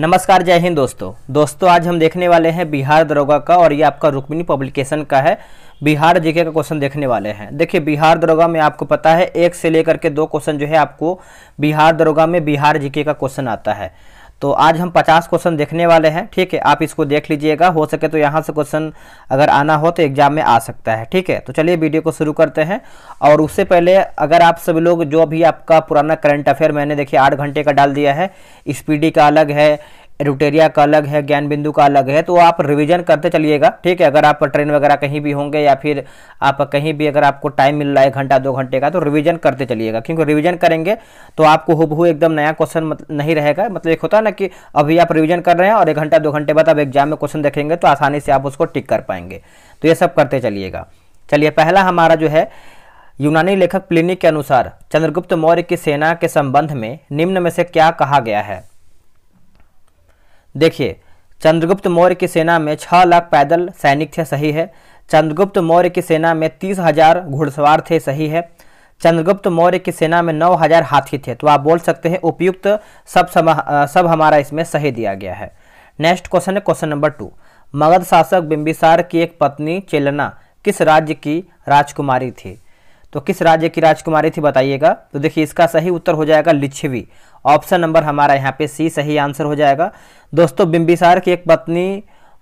नमस्कार जय हिंद दोस्तों दोस्तों आज हम देखने वाले हैं बिहार दरोगा का और ये आपका रुक्मिनी पब्लिकेशन का है बिहार जीके का क्वेश्चन देखने वाले हैं देखिए बिहार दरोगा में आपको पता है एक से लेकर के दो क्वेश्चन जो है आपको बिहार दरोगा में बिहार जीके का क्वेश्चन आता है तो आज हम 50 क्वेश्चन देखने वाले हैं ठीक है आप इसको देख लीजिएगा हो सके तो यहाँ से क्वेश्चन अगर आना हो तो एग्जाम में आ सकता है ठीक है तो चलिए वीडियो को शुरू करते हैं और उससे पहले अगर आप सभी लोग जो भी आपका पुराना करंट अफेयर मैंने देखिए आठ घंटे का डाल दिया है स्पीडी का अलग है एडुटेरिया का अलग है ज्ञान बिंदु का अलग है तो आप रिवीजन करते चलिएगा ठीक है अगर आप ट्रेन वगैरह कहीं भी होंगे या फिर आप कहीं भी अगर आपको टाइम मिल रहा है घंटा दो घंटे का तो रिवीजन करते चलिएगा क्योंकि रिवीजन करेंगे तो आपको हुबहू एकदम नया क्वेश्चन मत, नहीं रहेगा मतलब एक होता है ना कि अभी आप रिविजन कर रहे हैं और एक घंटा दो घंटे बाद आप एग्जाम में क्वेश्चन देखेंगे तो आसानी से आप उसको टिक कर पाएंगे तो ये सब करते चलिएगा चलिए पहला हमारा जो है यूनानी लेखक प्लिनिक के अनुसार चंद्रगुप्त मौर्य की सेना के संबंध में निम्न में से क्या कहा गया है देखिए चंद्रगुप्त मौर्य की सेना में छः लाख पैदल सैनिक थे सही है चंद्रगुप्त मौर्य की सेना में तीस हजार घुड़सवार थे सही है चंद्रगुप्त मौर्य की सेना में नौ हजार हाथी थे तो आप बोल सकते हैं उपयुक्त सब सब हमारा इसमें सही दिया गया है नेक्स्ट क्वेश्चन है क्वेश्चन नंबर टू मगध शासक बिंबिसार की एक पत्नी चेलना किस राज्य की राजकुमारी थी तो किस राज्य की राजकुमारी थी बताइएगा तो देखिए इसका सही उत्तर हो जाएगा लिच्छवी ऑप्शन नंबर हमारा यहाँ पे सी सही आंसर हो जाएगा दोस्तों बिंबिसार की एक पत्नी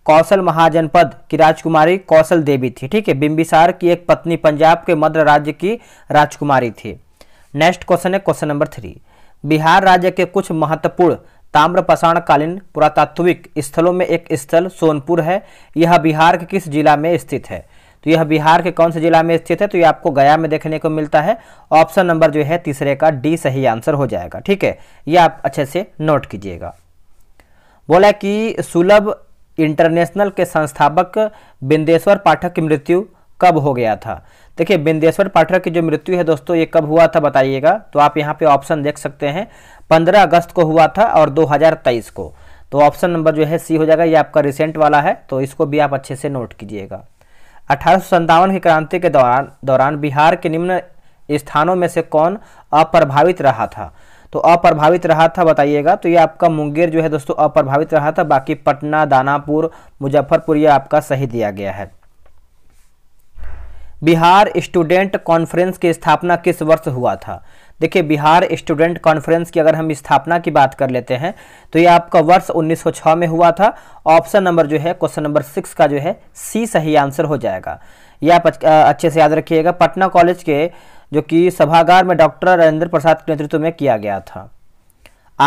कौशल महाजनपद की राजकुमारी कौशल देवी थी ठीक है बिम्बिसार की एक पत्नी पंजाब के मध्य राज्य की राजकुमारी थी नेक्स्ट क्वेश्चन है क्वेश्चन नंबर थ्री बिहार राज्य के कुछ महत्वपूर्ण ताम्रपाषाणकालीन पुरातात्विक स्थलों में एक स्थल सोनपुर है यह बिहार के किस जिला में स्थित है तो यह बिहार के कौन से जिला में स्थित है तो ये आपको गया में देखने को मिलता है ऑप्शन नंबर जो है तीसरे का डी सही आंसर हो जाएगा ठीक है ये आप अच्छे से नोट कीजिएगा बोला कि सुलभ इंटरनेशनल के संस्थापक बिंदेश्वर पाठक की मृत्यु कब हो गया था देखिए बिंदेश्वर पाठक की जो मृत्यु है दोस्तों ये कब हुआ था बताइएगा तो आप यहाँ पे ऑप्शन देख सकते हैं 15 अगस्त को हुआ था और 2023 को तो ऑप्शन नंबर जो है सी हो जाएगा ये आपका रिसेंट वाला है तो इसको भी आप अच्छे से नोट कीजिएगा अठारह की क्रांति के दौरान दौरान बिहार के निम्न स्थानों में से कौन अप्रभावित रहा था तो अप्रभावित रहा था बताइएगा तो ये आपका मुंगेर जो है दोस्तों अप्रभावित रहा था बाकी पटना दानापुर मुजफ्फरपुर ये आपका सही दिया गया है बिहार स्टूडेंट कॉन्फ्रेंस की स्थापना किस वर्ष हुआ था देखिए बिहार स्टूडेंट कॉन्फ्रेंस की अगर हम स्थापना की बात कर लेते हैं तो ये आपका वर्ष 1906 में हुआ था ऑप्शन नंबर जो है क्वेश्चन नंबर सिक्स का जो है सी सही आंसर हो जाएगा ये आप अच्छे से याद रखिएगा पटना कॉलेज के जो कि सभागार में डॉक्टर राजेंद्र प्रसाद के नेतृत्व में किया गया था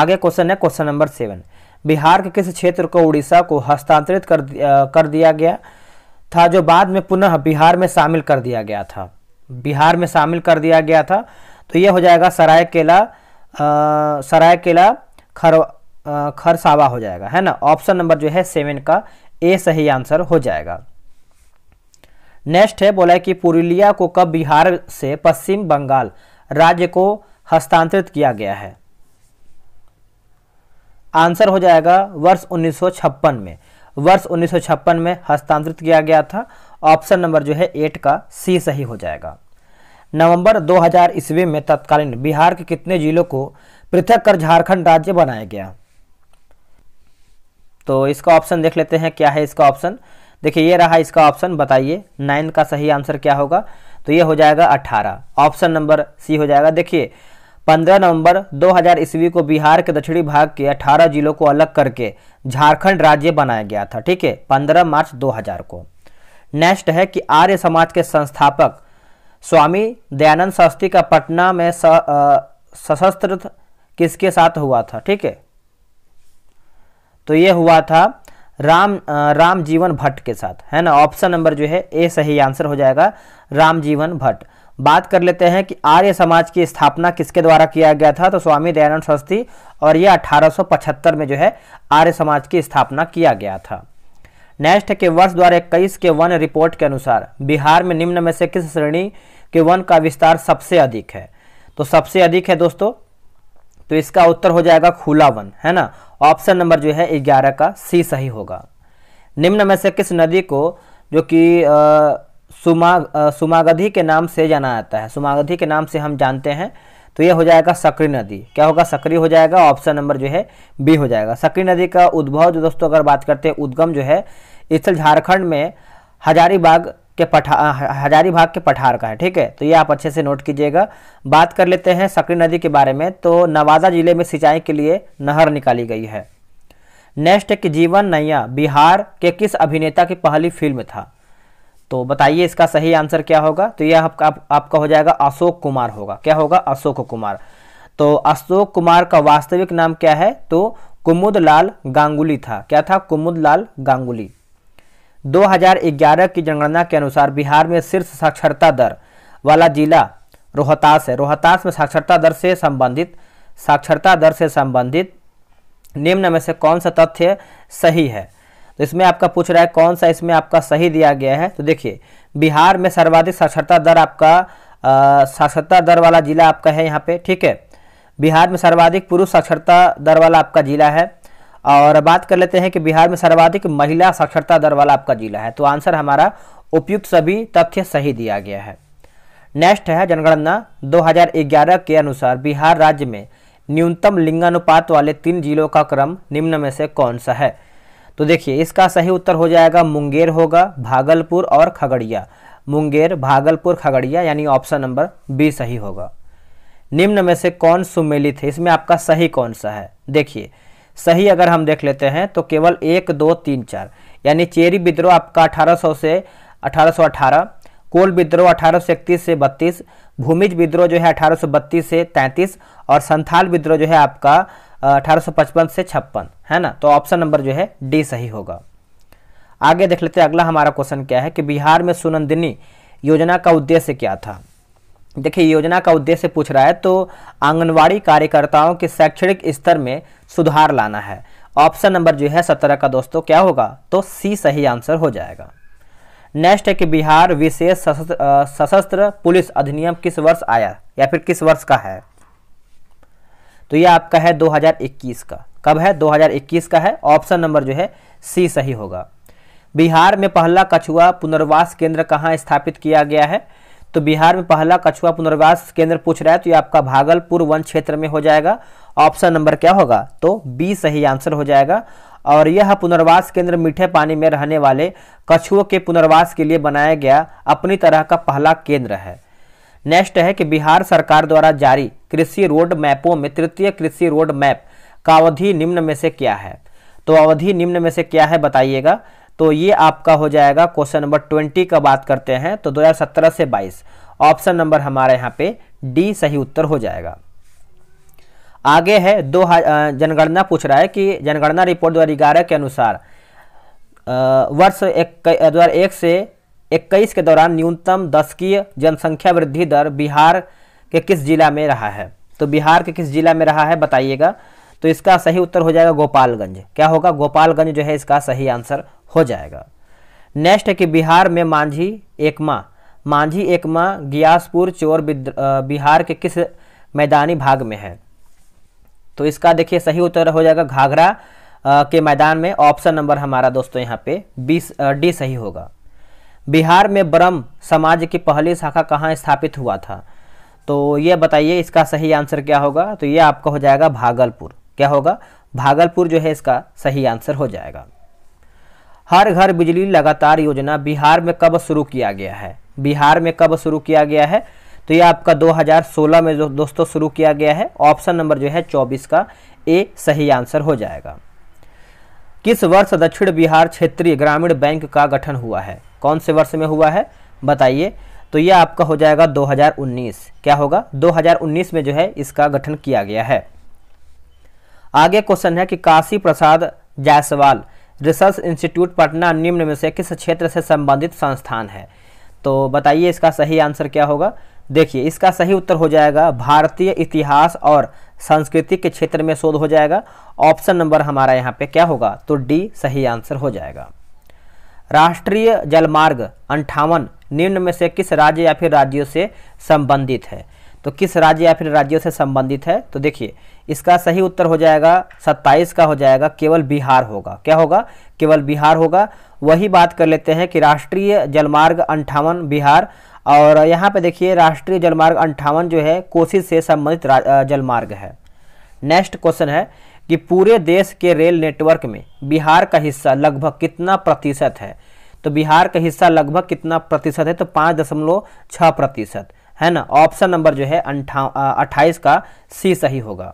आगे क्वेश्चन है क्वेश्चन नंबर सेवन बिहार के किस क्षेत्र को उड़ीसा को हस्तांतरित कर कर दिया गया था जो बाद में पुनः बिहार में शामिल कर दिया गया था बिहार में शामिल कर दिया गया था तो यह हो जाएगा सरायकेला सरायकेला खर खरसावा हो जाएगा है ना ऑप्शन नंबर जो है सेवन का ए सही आंसर हो जाएगा नेक्स्ट है बोला है कि पुरुलिया को कब बिहार से पश्चिम बंगाल राज्य को हस्तांतरित किया गया है आंसर हो जाएगा वर्ष 1956 में वर्ष उन्नीस में हस्तांतरित किया गया था ऑप्शन नंबर जो है एट का सी सही हो जाएगा नवंबर 2000 ईस्वी में तत्कालीन बिहार के कितने जिलों को पृथक कर झारखंड राज्य बनाया गया तो इसका ऑप्शन देख लेते हैं क्या है इसका ऑप्शन देखिए ये रहा इसका ऑप्शन बताइए नाइन का सही आंसर क्या होगा तो ये हो जाएगा अट्ठारह ऑप्शन नंबर सी हो जाएगा देखिए 15 नवंबर 2000 ईस्वी को बिहार के दक्षिणी भाग के 18 जिलों को अलग करके झारखंड राज्य बनाया गया था ठीक है 15 मार्च 2000 को नेक्स्ट है कि आर्य समाज के संस्थापक स्वामी दयानंद शास्त्री का पटना में स, आ, सशस्त्र किसके साथ हुआ था ठीक है तो यह हुआ था राम रामजीवन भट्ट के साथ है ना ऑप्शन नंबर जो है ए सही आंसर हो जाएगा रामजीवन भट्ट बात कर लेते हैं कि आर्य समाज की स्थापना किसके द्वारा किया गया था तो स्वामी दयानंद सरस्वती और ये 1875 में जो है आर्य समाज की स्थापना किया गया था नेक्स्ट के वर्ष द्वारा इक्कीस के वन रिपोर्ट के अनुसार बिहार में निम्न में से किस श्रेणी के वन का विस्तार सबसे अधिक है तो सबसे अधिक है दोस्तों तो इसका उत्तर हो जाएगा खुला वन है ना ऑप्शन नंबर जो है ग्यारह का सी सही होगा निम्न में से किस नदी को जो कि सुमा सुमागधि के नाम से जाना जाता है सुमागधि के नाम से हम जानते हैं तो ये हो जाएगा सक्री नदी क्या होगा सक्री हो जाएगा ऑप्शन नंबर जो है बी हो जाएगा सक्री नदी का उद्भव जो दोस्तों अगर बात करते हैं उद्गम जो है स्थल झारखंड में हजारीबाग के पठा हजारीबाग के पठार का है ठीक है तो ये आप अच्छे से नोट कीजिएगा बात कर लेते हैं सक्री नदी के बारे में तो नवादा जिले में सिंचाई के लिए नहर निकाली गई है नेक्स्ट कि जीवन नैया बिहार के किस अभिनेता की पहली फिल्म था तो बताइए इसका सही आंसर क्या होगा तो यह आपका आप, आपका हो जाएगा अशोक कुमार होगा क्या होगा अशोक कुमार तो अशोक कुमार का वास्तविक नाम क्या है तो कुमुद लाल गांगुली था क्या था कुमुद लाल गांगुली 2011 की जनगणना के अनुसार बिहार में शीर्ष साक्षरता दर वाला जिला रोहतास है रोहतास में साक्षरता दर से संबंधित साक्षरता दर से संबंधित निम्न में से कौन सा तथ्य सही है तो इसमें आपका पूछ रहा है कौन सा इसमें आपका सही दिया गया है तो देखिए बिहार में सर्वाधिक साक्षरता दर आपका साक्षरता दर वाला जिला आपका है यहाँ पे ठीक है बिहार में सर्वाधिक पुरुष साक्षरता दर वाला आपका जिला है और बात कर लेते हैं कि बिहार में सर्वाधिक महिला साक्षरता दर वाला आपका जिला है तो आंसर हमारा उपयुक्त सभी तथ्य सही दिया गया है नेक्स्ट है जनगणना 2011 के अनुसार बिहार राज्य में न्यूनतम लिंगानुपात वाले तीन जिलों का क्रम निम्न में से कौन सा है तो देखिए इसका सही उत्तर हो जाएगा मुंगेर होगा भागलपुर और खगड़िया मुंगेर भागलपुर खगड़िया यानी ऑप्शन नंबर बी सही होगा निम्न में से कौन सुमेलित है इसमें आपका सही कौन सा है देखिए सही अगर हम देख लेते हैं तो केवल एक दो तीन चार यानी चेरी विद्रोह आपका 1800 से 1818 कोल विद्रोह अठारह से बत्तीस भूमिज विद्रोह जो है अठारह से तैंतीस और संथाल विद्रोह जो है आपका अठारह से छप्पन है ना तो ऑप्शन नंबर जो है डी सही होगा आगे देख लेते हैं अगला हमारा क्वेश्चन क्या है कि बिहार में सुनंदिनी योजना का उद्देश्य क्या था देखिए योजना का उद्देश्य पूछ रहा है तो आंगनवाड़ी कार्यकर्ताओं के शैक्षणिक स्तर में सुधार लाना है ऑप्शन नंबर जो है सत्रह का दोस्तों क्या होगा तो सी सही आंसर हो जाएगा नेक्स्ट है कि बिहार विशेष सशस्त्र पुलिस अधिनियम किस वर्ष आया या फिर किस वर्ष का है तो ये आपका है 2021 का कब है 2021 का है ऑप्शन नंबर जो है सी सही होगा बिहार में पहला कछुआ पुनर्वास केंद्र कहाँ स्थापित किया गया है तो बिहार में पहला कछुआ पुनर्वास केंद्र पूछ रहा है तो ये आपका भागलपुर वन क्षेत्र में हो जाएगा ऑप्शन नंबर क्या होगा तो बी सही आंसर हो जाएगा और यह पुनर्वास केंद्र मीठे पानी में रहने वाले कछुओं के पुनर्वास के लिए बनाया गया अपनी तरह का पहला केंद्र है नेक्स्ट है कि बिहार सरकार द्वारा जारी कृषि रोड मैपों में तृतीय कृषि रोड मैप का अवधि निम्न में से क्या है तो अवधि निम्न में से क्या है बताइएगा तो ये आपका हो जाएगा क्वेश्चन नंबर ट्वेंटी का बात करते हैं तो 2017 से 22 ऑप्शन नंबर हमारे यहाँ पे डी सही उत्तर हो जाएगा आगे है दो जनगणना पूछ रहा है कि जनगणना रिपोर्ट दो के अनुसार वर्ष एक दो से इक्कीस के दौरान न्यूनतम दशकीय जनसंख्या वृद्धि दर बिहार के किस जिला में रहा है तो बिहार के किस जिला में रहा है बताइएगा तो इसका सही उत्तर हो जाएगा गोपालगंज क्या होगा गोपालगंज जो है इसका सही आंसर हो जाएगा नेक्स्ट है कि बिहार में मांझी एकमा मांझी एकमा गियासपुर चोर बिहार के किस मैदानी भाग में है तो इसका देखिए सही उत्तर हो जाएगा घाघरा के मैदान में ऑप्शन नंबर हमारा दोस्तों यहाँ पे बीस डी सही होगा बिहार में ब्रह्म समाज की पहली शाखा कहाँ स्थापित हुआ था तो ये बताइए इसका सही आंसर क्या होगा तो ये आपका हो जाएगा भागलपुर क्या होगा भागलपुर जो है इसका सही आंसर हो जाएगा हर घर बिजली लगातार योजना बिहार में कब शुरू किया गया है बिहार में कब शुरू किया गया है तो ये आपका 2016 में जो दोस्तों शुरू किया गया है ऑप्शन नंबर जो है 24 का ए सही आंसर हो जाएगा किस वर्ष दक्षिण बिहार क्षेत्रीय ग्रामीण बैंक का गठन हुआ है कौन से वर्ष में हुआ है बताइए तो यह आपका हो जाएगा 2019 क्या होगा 2019 में जो है इसका गठन किया गया है आगे क्वेश्चन है कि काशी प्रसाद जायसवाल रिसर्च इंस्टीट्यूट पटना निम्न में से किस क्षेत्र से संबंधित संस्थान है तो बताइए इसका सही आंसर क्या होगा देखिए इसका सही उत्तर हो जाएगा भारतीय इतिहास और संस्कृति के क्षेत्र में शोध हो जाएगा ऑप्शन नंबर हमारा यहाँ पे क्या होगा तो डी सही आंसर हो जाएगा राष्ट्रीय जलमार्ग अंठावन निम्न में से किस राज्य या फिर राज्यों से संबंधित है तो किस राज्य या फिर राज्यों से संबंधित है तो देखिए इसका सही उत्तर हो जाएगा 27 का हो जाएगा केवल बिहार होगा क्या होगा केवल बिहार होगा वही बात कर लेते हैं कि राष्ट्रीय जलमार्ग अंठावन बिहार और यहाँ पे देखिए राष्ट्रीय जलमार्ग अंठावन जो है कोसी से संबंधित जलमार्ग है नेक्स्ट क्वेश्चन है कि पूरे देश के रेल नेटवर्क में बिहार का हिस्सा लगभग कितना प्रतिशत है तो बिहार का हिस्सा लगभग कितना प्रतिशत है तो पाँच दशमलव छः प्रतिशत है ना ऑप्शन नंबर जो है अंठा अट्ठाईस का सी सही होगा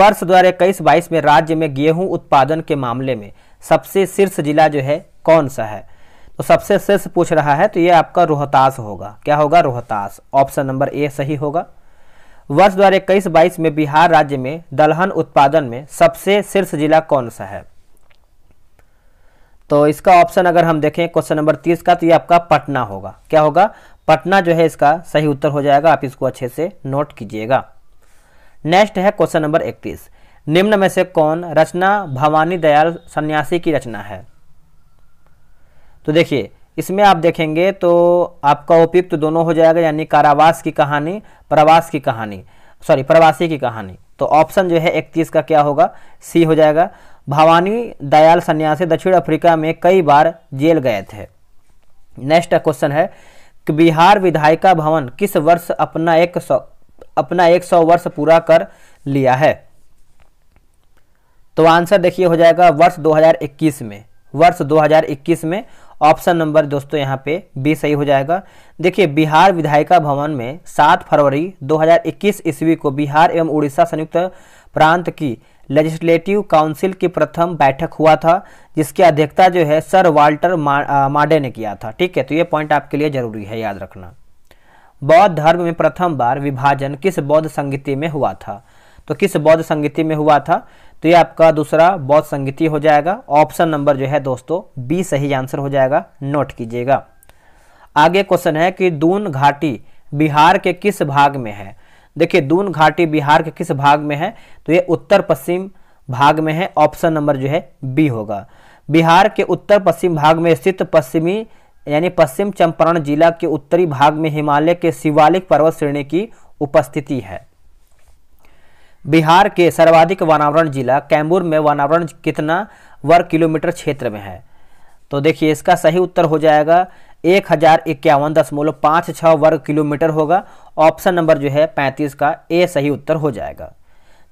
वर्ष दो हज़ार इक्कीस बाईस में राज्य में गेहूँ उत्पादन के मामले में सबसे शीर्ष जिला जो है कौन सा है तो सबसे शेष पूछ रहा है तो ये आपका रोहतास होगा क्या होगा रोहतास ऑप्शन नंबर ए सही होगा वर्ष दो हज़ार इक्कीस बाईस में बिहार राज्य में दलहन उत्पादन में सबसे शीर्ष जिला कौन सा है तो इसका ऑप्शन अगर हम देखें क्वेश्चन नंबर तीस का तो ये आपका पटना होगा क्या होगा पटना जो है इसका सही उत्तर हो जाएगा आप इसको अच्छे से नोट कीजिएगा नेक्स्ट है क्वेश्चन नंबर इकतीस निम्न में से कौन रचना भवानी दयाल सन्यासी की रचना है तो देखिए इसमें आप देखेंगे तो आपका उपयुक्त तो दोनों हो जाएगा यानी कारावास की कहानी प्रवास की कहानी सॉरी प्रवासी की कहानी तो ऑप्शन जो है इकतीस का क्या होगा सी हो जाएगा भवानी दयाल सन्यासी दक्षिण अफ्रीका में कई बार जेल गए थे नेक्स्ट क्वेश्चन है कि बिहार विधायिका भवन किस वर्ष अपना एक सौ अपना एक सौ वर्ष पूरा कर लिया है तो आंसर देखिए हो जाएगा वर्ष 2021 में वर्ष 2021 में ऑप्शन नंबर दोस्तों यहाँ पे बी सही हो जाएगा देखिए बिहार विधायिका भवन में 7 फरवरी 2021 ईस्वी को बिहार एवं उड़ीसा संयुक्त प्रांत की लेजिस्लेटिव काउंसिल की प्रथम बैठक हुआ था जिसकी अध्यक्षता जो है सर वाल्टर मा, माडे ने किया था ठीक है तो ये पॉइंट आपके लिए जरूरी है याद रखना बौद्ध धर्म में प्रथम बार विभाजन किस बौद्ध संगीति में हुआ था तो किस बौद्ध संगीति में हुआ था तो ये आपका दूसरा बौद्ध संगीति हो जाएगा ऑप्शन नंबर जो है दोस्तों बी सही आंसर हो जाएगा नोट कीजिएगा आगे क्वेश्चन है कि दून घाटी बिहार के किस भाग में है देखिए दून घाटी बिहार के किस भाग में है तो ये उत्तर पश्चिम भाग में है ऑप्शन नंबर जो है बी होगा बिहार के उत्तर पश्चिम भाग में स्थित पश्चिमी यानी पश्चिम चंपारण जिला के उत्तरी भाग में हिमालय के शिवालिक पर्वत श्रेणी की उपस्थिति है बिहार के सर्वाधिक वनावरण जिला कैमूर में वनावरण कितना वर्ग किलोमीटर क्षेत्र में है तो देखिए इसका सही उत्तर हो जाएगा एक हज़ार इक्यावन दशमलव पाँच छः वर्ग किलोमीटर होगा ऑप्शन नंबर जो है पैंतीस का ए सही उत्तर हो जाएगा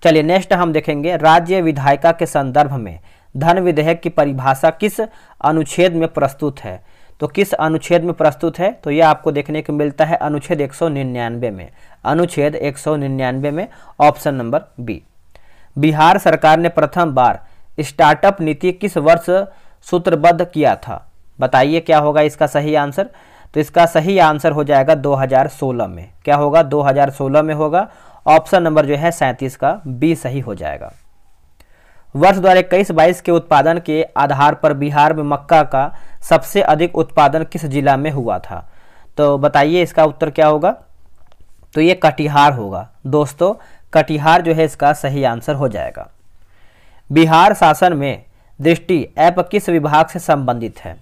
चलिए नेक्स्ट हम देखेंगे राज्य विधायिका के संदर्भ में धन विधेयक की परिभाषा किस अनुच्छेद में प्रस्तुत है तो किस अनुच्छेद में प्रस्तुत है तो यह आपको देखने को मिलता है अनुच्छेद 199 में अनुच्छेद 199 में ऑप्शन नंबर बी बिहार सरकार ने प्रथम बार स्टार्टअप नीति किस वर्ष सूत्रबद्ध किया था बताइए क्या होगा इसका सही आंसर तो इसका सही आंसर हो जाएगा 2016 में क्या होगा 2016 में होगा ऑप्शन नंबर जो है सैंतीस का बी सही हो जाएगा वर्ष दो हज़ार इक्कीस बाईस के उत्पादन के आधार पर बिहार में मक्का का सबसे अधिक उत्पादन किस जिला में हुआ था तो बताइए इसका उत्तर क्या होगा तो ये कटिहार होगा दोस्तों कटिहार जो है इसका सही आंसर हो जाएगा बिहार शासन में दृष्टि ऐप किस विभाग से संबंधित है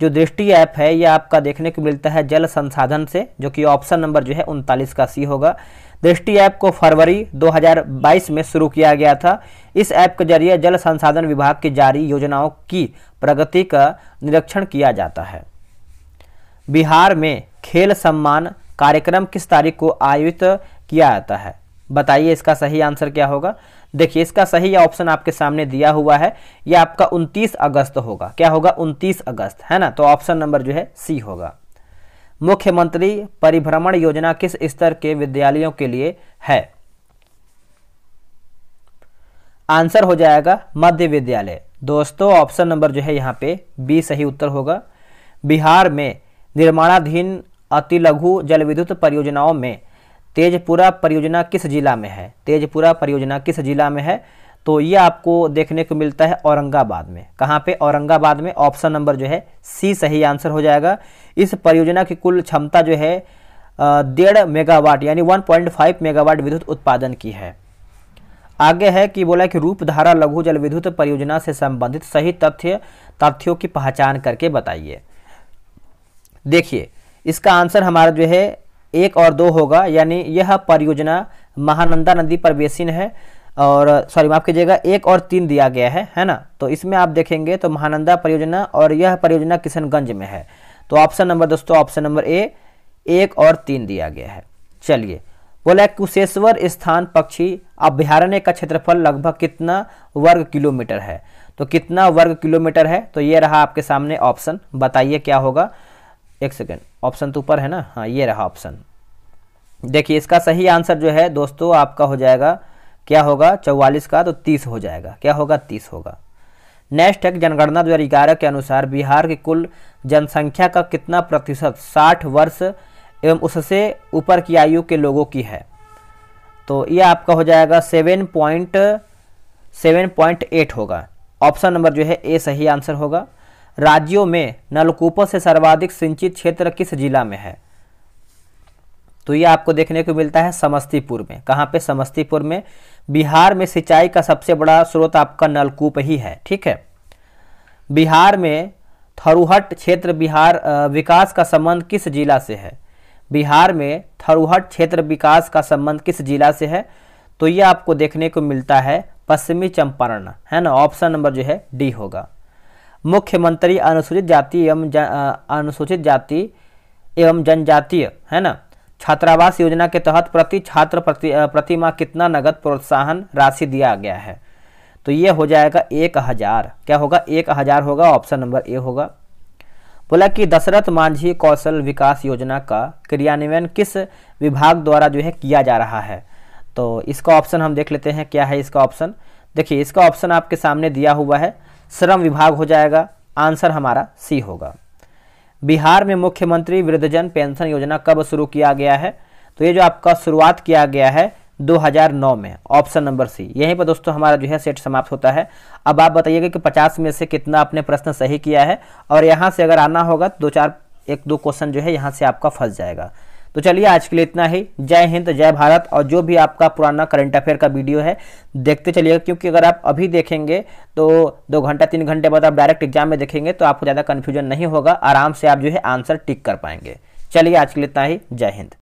जो दृष्टि ऐप है ये आपका देखने को मिलता है जल संसाधन से जो कि ऑप्शन नंबर जो है उनतालीस का सी होगा दृष्टि ऐप को फरवरी 2022 में शुरू किया गया था इस ऐप के जरिए जल संसाधन विभाग की जारी योजनाओं की प्रगति का निरीक्षण किया जाता है बिहार में खेल सम्मान कार्यक्रम किस तारीख को आयोजित किया जाता है बताइए इसका सही आंसर क्या होगा देखिए इसका सही ऑप्शन आपके सामने दिया हुआ है ये आपका 29 अगस्त होगा क्या होगा 29 अगस्त है ना तो ऑप्शन नंबर जो है सी होगा मुख्यमंत्री परिभ्रमण योजना किस स्तर के विद्यालयों के लिए है आंसर हो जाएगा मध्य विद्यालय दोस्तों ऑप्शन नंबर जो है यहाँ पे बी सही उत्तर होगा बिहार में निर्माणाधीन अति लघु जल विद्युत परियोजनाओं में तेजपुरा परियोजना किस जिला में है तेजपुरा परियोजना किस जिला में है तो ये आपको देखने को मिलता है औरंगाबाद में कहाँ पे औरंगाबाद में ऑप्शन नंबर जो है सी सही आंसर हो जाएगा इस परियोजना की कुल क्षमता जो है डेढ़ मेगावाट यानी 1.5 मेगावाट विद्युत उत्पादन की है आगे है कि बोला कि रूपधारा लघु जल विद्युत परियोजना से संबंधित सही तथ्य तथ्यों की पहचान करके बताइए देखिए इसका आंसर हमारा जो है एक और दो होगा यानी यह परियोजना महानंदा नदी पर बेसिन है और सॉरी माफ कीजिएगा एक और तीन दिया गया है है ना तो इसमें आप देखेंगे तो महानंदा परियोजना और यह परियोजना किशनगंज में है तो ऑप्शन नंबर दोस्तों ऑप्शन नंबर ए एक और तीन दिया गया है चलिए बोला कुशेश्वर स्थान पक्षी अभ्यारण्य का क्षेत्रफल लगभग कितना वर्ग किलोमीटर है तो कितना वर्ग किलोमीटर है तो ये रहा आपके सामने ऑप्शन बताइए क्या होगा एक सेकेंड ऑप्शन तो ऊपर है ना हाँ ये रहा ऑप्शन देखिए इसका सही आंसर जो है दोस्तों आपका हो जाएगा क्या होगा चौवालीस का तो तीस हो जाएगा क्या होगा तीस होगा नेक्स्ट है जनगणना दो हज़ार के अनुसार बिहार की कुल जनसंख्या का कितना प्रतिशत साठ वर्ष एवं उससे ऊपर की आयु के लोगों की है तो ये आपका हो जाएगा seven point seven point eight होगा ऑप्शन नंबर जो है ए सही आंसर होगा राज्यों में नलकूपों से सर्वाधिक सिंचित क्षेत्र किस जिला में है तो ये आपको देखने को मिलता है समस्तीपुर में कहाँ पे समस्तीपुर में बिहार में सिंचाई का सबसे बड़ा स्रोत आपका नलकूप ही है ठीक है बिहार में थरुहट क्षेत्र बिहार विकास का संबंध किस जिला से है बिहार में थरुहट क्षेत्र विकास का संबंध किस जिला से है तो ये आपको देखने को मिलता है पश्चिमी चंपारण है ना ऑप्शन नंबर जो है डी होगा मुख्यमंत्री अनुसूचित जाति एवं अनुसूचित जाति एवं जनजातीय है ना छात्रावास योजना के तहत प्रति छात्र प्रति प्रतिमा कितना नगद प्रोत्साहन राशि दिया गया है तो ये हो जाएगा एक हज़ार क्या होगा एक हज़ार होगा ऑप्शन नंबर ए होगा बोला कि दशरथ मांझी कौशल विकास योजना का क्रियान्वयन किस विभाग द्वारा जो है किया जा रहा है तो इसका ऑप्शन हम देख लेते हैं क्या है इसका ऑप्शन देखिए इसका ऑप्शन आपके सामने दिया हुआ है श्रम विभाग हो जाएगा आंसर हमारा सी होगा बिहार में मुख्यमंत्री वृद्धजन पेंशन योजना कब शुरू किया गया है तो ये जो आपका शुरुआत किया गया है 2009 में ऑप्शन नंबर सी यहीं पर दोस्तों हमारा जो है सेट समाप्त होता है अब आप बताइएगा कि 50 में से कितना आपने प्रश्न सही किया है और यहाँ से अगर आना होगा तो दो चार एक दो क्वेश्चन जो है यहाँ से आपका फंस जाएगा तो चलिए आज के लिए इतना ही जय हिंद जय भारत और जो भी आपका पुराना करंट अफेयर का वीडियो है देखते चलिएगा क्योंकि अगर आप अभी देखेंगे तो दो घंटा तीन घंटे बाद आप डायरेक्ट एग्जाम में देखेंगे तो आपको ज़्यादा कन्फ्यूजन नहीं होगा आराम से आप जो है आंसर टिक कर पाएंगे चलिए आज के लिए इतना ही जय हिंद